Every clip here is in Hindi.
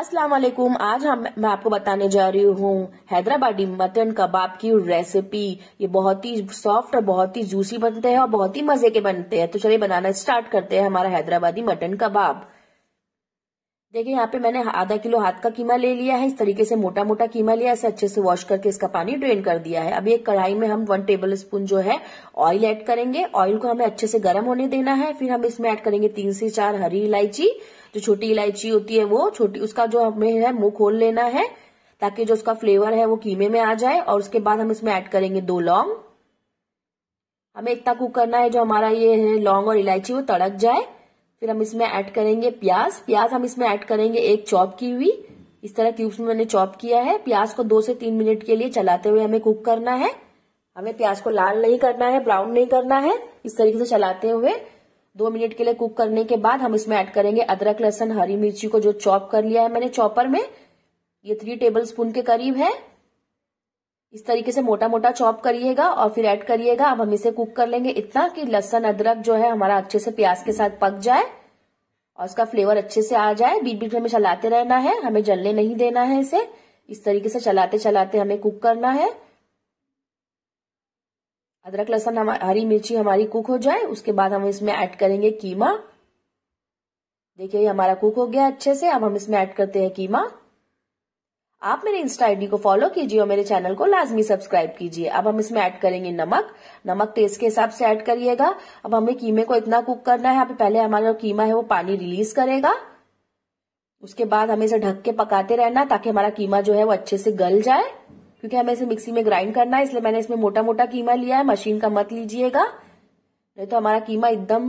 अस्सलाम वालेकुम आज हम मैं आपको बताने जा रही हूँ हैदराबादी मटन कबाब की रेसिपी ये बहुत ही सॉफ्ट और बहुत ही जूसी बनते हैं और बहुत ही मजे के बनते हैं तो चलिए बनाना स्टार्ट करते हैं हमारा हैदराबादी मटन कबाब देखिए यहाँ पे मैंने आधा किलो हाथ का कीमा ले लिया है इस तरीके से मोटा मोटा कीमा लिया इसे अच्छे से वॉश करके इसका पानी ड्रेन कर दिया है अब एक कढ़ाई में हम वन टेबल स्पून जो है ऑयल ऐड करेंगे ऑयल को हमें अच्छे से गर्म होने देना है फिर हम इसमें ऐड करेंगे तीन से चार हरी इलायची जो छोटी इलायची होती है वो छोटी उसका जो हमें है मुंह खोल लेना है ताकि जो उसका फ्लेवर है वो कीमे में आ जाए और उसके बाद हम इसमें ऐड करेंगे दो लौंग हमें इतना कुक करना है जो हमारा ये है लौंग और इलायची वो तड़क जाए फिर हम इसमें ऐड करेंगे प्याज प्याज हम इसमें ऐड करेंगे एक चॉप की हुई इस तरह क्यूब्स में मैंने चॉप किया है प्याज को दो से तीन मिनट के लिए चलाते हुए हमें कुक करना है हमें प्याज को लाल नहीं करना है ब्राउन नहीं करना है इस तरीके से चलाते हुए दो मिनट के लिए कुक करने के बाद हम इसमें ऐड करेंगे अदरक लहसन हरी मिर्ची को जो चॉप कर लिया है मैंने चॉपर में ये थ्री टेबल स्पून के करीब है इस तरीके से मोटा मोटा चॉप करिएगा और फिर ऐड करिएगा अब हम इसे कुक कर लेंगे इतना कि लहसन अदरक जो है हमारा अच्छे से प्याज के साथ पक जाए और उसका फ्लेवर अच्छे से आ जाए बीच बीच में हमें चलाते रहना है हमें जलने नहीं देना है इसे इस तरीके से चलाते चलाते हमें कुक करना है अदरक लहसन हम हरी मिर्ची हमारी कुक हो जाए उसके बाद हम इसमें ऐड करेंगे कीमा देखिए ये हमारा कुक हो गया अच्छे से अब हम इसमें ऐड करते हैं कीमा आप मेरे इंस्टा आईडी को फॉलो कीजिए और मेरे चैनल को लाजमी सब्सक्राइब कीजिए अब हम इसमें ऐड करेंगे नमक नमक टेस्ट के हिसाब से ऐड करिएगा अब हमें कीमे को इतना कुक करना है पहले हमारा जो कीमा है वो पानी रिलीज करेगा उसके बाद हमें इसे ढक के पकाते रहना ताकि हमारा कीमा जो है वो अच्छे से गल जाए क्योंकि हमें इसे मिक्सी में ग्राइंड करना है इसलिए मैंने इसमें मोटा मोटा कीमा लिया है मशीन का मत लीजिएगा नहीं तो हमारा कीमा एकदम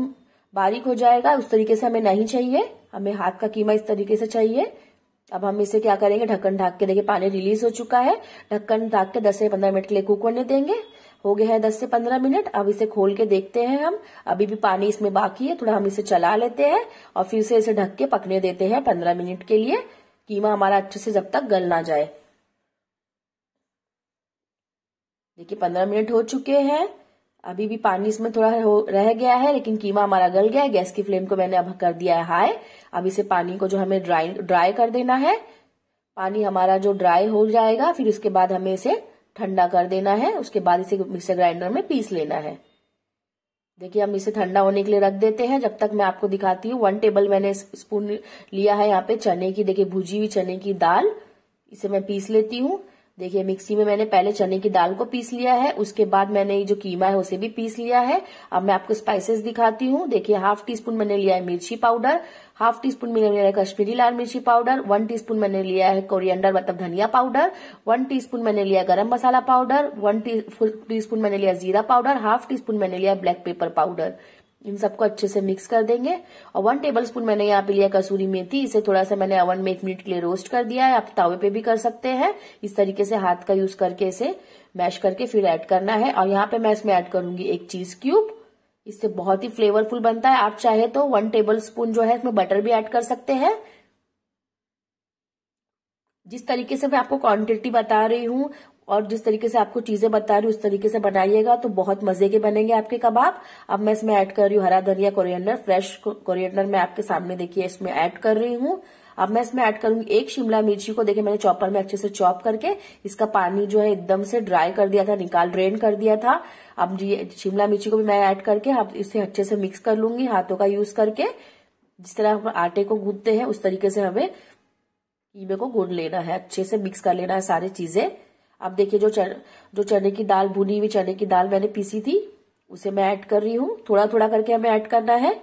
बारीक हो जाएगा उस तरीके से हमें नहीं चाहिए हमें हाथ का कीमा इस तरीके से चाहिए अब हम इसे क्या करेंगे ढक्कन ढाक के देखिए पानी रिलीज हो चुका है ढक्कन ढाक के दस से पंद्रह मिनट के लिए कुक करने देंगे हो गया है दस से पंद्रह मिनट अब इसे खोल के देखते हैं हम अभी भी पानी इसमें बाकी है थोड़ा हम इसे चला लेते हैं और फिर से इसे ढक के पकने देते हैं पंद्रह मिनट के लिए कीमा हमारा अच्छे से जब तक गल ना जाए देखिए पंद्रह मिनट हो चुके हैं अभी भी पानी इसमें थोड़ा हो रह गया है लेकिन कीमा हमारा गल गया है गैस की फ्लेम को मैंने अब कर दिया है हाई अब इसे पानी को जो हमें ड्राई ड्राई कर देना है पानी हमारा जो ड्राई हो जाएगा फिर उसके बाद हमें इसे ठंडा कर देना है उसके बाद इसे मिक्सर ग्राइंडर में पीस लेना है देखिए हम इसे ठंडा होने के लिए रख देते हैं जब तक मैं आपको दिखाती हूँ वन टेबल मैंने स्पून लिया है यहाँ पे चने की देखिए भुजी हुई चने की दाल इसे मैं पीस लेती हूँ देखिए मिक्सी में मैंने पहले चने की दाल को पीस लिया है उसके बाद मैंने ये जो कीमा है उसे भी पीस लिया है अब मैं आपको स्पाइसेस दिखाती हूँ देखिए हाफ टी स्पून मैंने लिया है मिर्ची पाउडर हाफ टी स्पून मैंने लिया है कश्मीरी लाल मिर्ची पाउडर वन टी स्पून मैंने लिया है कोरिएंडर मतलब धनिया पाउडर वन टी स्पून मैंने लिया garam masala powder one teaspoon मैंने लिया जीरा पाउडर हाफ टी स्पून मैंने लिया ब्लैक पेपर पाउडर इन सबको अच्छे से मिक्स कर देंगे और वन टेबलस्पून मैंने यहाँ पे लिया कसूरी मेथी इसे थोड़ा सा मैंने अवन में एक मिनट के लिए रोस्ट कर दिया है आप तावे पे भी कर सकते हैं इस तरीके से हाथ का यूज करके इसे मैश करके फिर ऐड करना है और यहाँ पे मैं इसमें ऐड करूंगी एक चीज क्यूब इससे बहुत ही फ्लेवरफुल बनता है आप चाहे तो वन टेबल स्पून जो है इसमें बटर भी ऐड कर सकते हैं जिस तरीके से मैं आपको क्वांटिटी बता रही हूँ और जिस तरीके से आपको चीजें बता रही हूँ उस तरीके से बनाइएगा तो बहुत मजे के बनेंगे आपके कबाब अब मैं इसमें ऐड कर रही हूँ हरा धनिया कोरिएंडर फ्रेश कोरिएंडर मैं आपके सामने देखिए इसमें ऐड कर रही हूँ अब मैं इसमें ऐड करूंगी एक शिमला मिर्ची को देखिए मैंने चॉपर में अच्छे से चॉप करके इसका पानी जो है एकदम से ड्राई कर दिया था निकाल ड्रेन कर दिया था अब ये शिमला मिर्ची को भी मैं ऐड करके हाँ इसे अच्छे से मिक्स कर लूंगी हाथों का यूज करके जिस तरह हम आटे को गूंदते हैं उस तरीके से हमें कीमे को गूंद लेना है अच्छे से मिक्स कर लेना है सारी चीजें अब देखिए जो चने जो चने की दाल भुनी हुई चने की दाल मैंने पीसी थी उसे मैं ऐड कर रही हूँ थोड़ा थोड़ा करके हमें ऐड करना है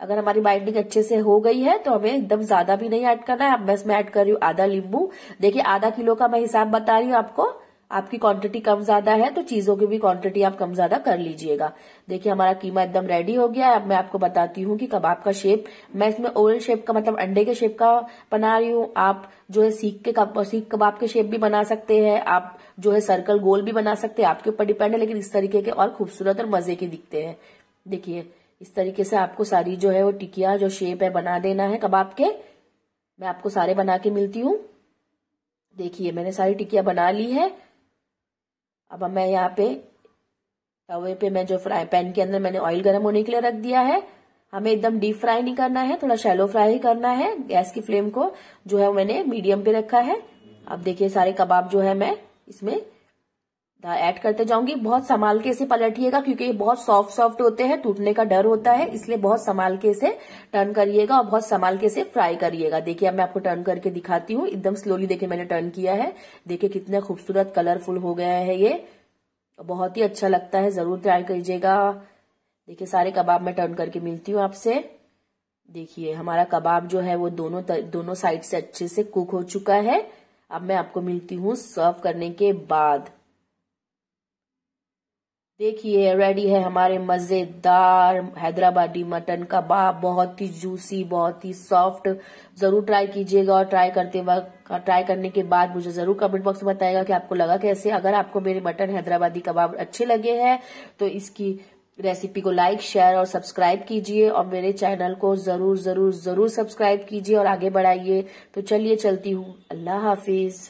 अगर हमारी बाइंडिंग अच्छे से हो गई है तो हमें एकदम ज्यादा भी नहीं ऐड करना है अब मैं इसमें ऐड कर रही हूँ आधा नींबू देखिए आधा किलो का मैं हिसाब बता रही हूँ आपको आपकी क्वांटिटी कम ज्यादा है तो चीजों की भी क्वांटिटी आप कम ज्यादा कर लीजिएगा देखिए हमारा कीमा एकदम रेडी हो गया है अब मैं आपको बताती हूँ कि कबाब का शेप मैं इसमें ओवल शेप का मतलब अंडे के शेप का बना रही हूँ आप जो है सीख के सीख कबाब के शेप भी बना सकते हैं आप जो है सर्कल गोल भी बना सकते हैं आपके ऊपर डिपेंड है लेकिन इस तरीके के और खूबसूरत और मजे के दिखते हैं देखिए इस तरीके से आपको सारी जो है वो टिकिया जो शेप है बना देना है कबाब के मैं आपको सारे बना के मिलती हूँ देखिए मैंने सारी टिकिया बना ली है अब मैं यहाँ पे तवे पे मैं जो फ्राई पैन के अंदर मैंने ऑयल गर्म होने के लिए रख दिया है हमें एकदम डीप फ्राई नहीं करना है थोड़ा शैलो फ्राई ही करना है गैस की फ्लेम को जो है मैंने मीडियम पे रखा है अब देखिए सारे कबाब जो है मैं इसमें ऐड करते जाऊंगी बहुत संभाल के इसे पलटिएगा क्योंकि ये बहुत सॉफ्ट सॉफ्ट होते हैं टूटने का डर होता है इसलिए बहुत संभाल के इसे टर्न करिएगा और बहुत संभाल के इसे फ्राई करिएगा देखिए अब मैं आपको टर्न करके दिखाती हूँ एकदम स्लोली देखिए मैंने टर्न किया है देखिए कितना खूबसूरत कलरफुल हो गया है ये बहुत ही अच्छा लगता है जरूर ट्राई करिएगा देखिये सारे कबाब मैं टर्न करके मिलती हूँ आपसे देखिए हमारा कबाब जो है वो दोनों दोनों साइड से अच्छे से कुक हो चुका है अब मैं आपको मिलती हूँ सर्व करने के बाद देखिए रेडी है हमारे मज़ेदार हैदराबादी मटन कबाब बहुत ही जूसी बहुत ही सॉफ्ट ज़रूर ट्राई कीजिएगा और ट्राई करते वक्त ट्राई करने के बाद मुझे ज़रूर कमेंट बॉक्स में बताएगा कि आपको लगा कैसे अगर आपको मेरे मटन हैदराबादी कबाब अच्छे लगे हैं तो इसकी रेसिपी को लाइक शेयर और सब्सक्राइब कीजिए और मेरे चैनल को ज़रूर ज़रूर ज़रूर सब्सक्राइब कीजिए और आगे बढ़ाइए तो चलिए चलती हूँ अल्लाह हाफिज़